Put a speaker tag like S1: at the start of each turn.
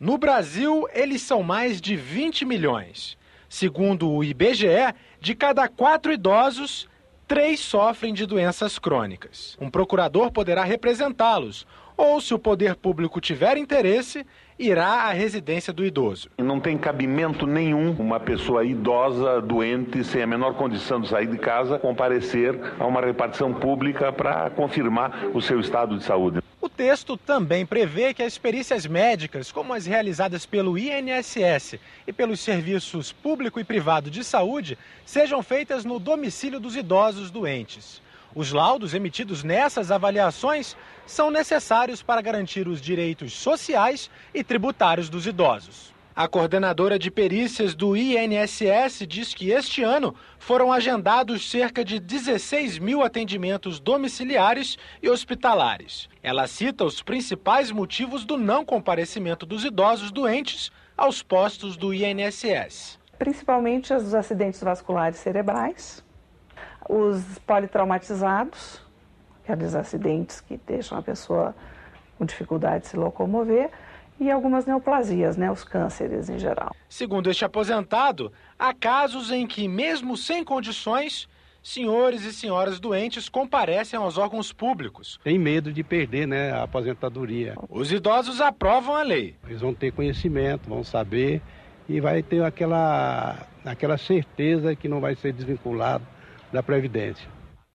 S1: No Brasil, eles são mais de 20 milhões. Segundo o IBGE, de cada quatro idosos, três sofrem de doenças crônicas. Um procurador poderá representá-los, ou, se o poder público tiver interesse, irá à residência do idoso.
S2: Não tem cabimento nenhum uma pessoa idosa, doente, sem a menor condição de sair de casa, comparecer a uma repartição pública para confirmar o seu estado de saúde.
S1: O texto também prevê que as perícias médicas, como as realizadas pelo INSS e pelos serviços público e privado de saúde, sejam feitas no domicílio dos idosos doentes. Os laudos emitidos nessas avaliações são necessários para garantir os direitos sociais e tributários dos idosos. A coordenadora de perícias do INSS diz que este ano foram agendados cerca de 16 mil atendimentos domiciliares e hospitalares. Ela cita os principais motivos do não comparecimento dos idosos doentes aos postos do INSS.
S3: Principalmente os acidentes vasculares cerebrais, os politraumatizados, aqueles acidentes que deixam a pessoa com dificuldade de se locomover e algumas neoplasias, né, os cânceres em geral.
S1: Segundo este aposentado, há casos em que, mesmo sem condições, senhores e senhoras doentes comparecem aos órgãos públicos. Tem medo de perder né, a aposentadoria. Os idosos aprovam a lei. Eles vão ter conhecimento, vão saber e vai ter aquela, aquela certeza que não vai ser desvinculado da Previdência.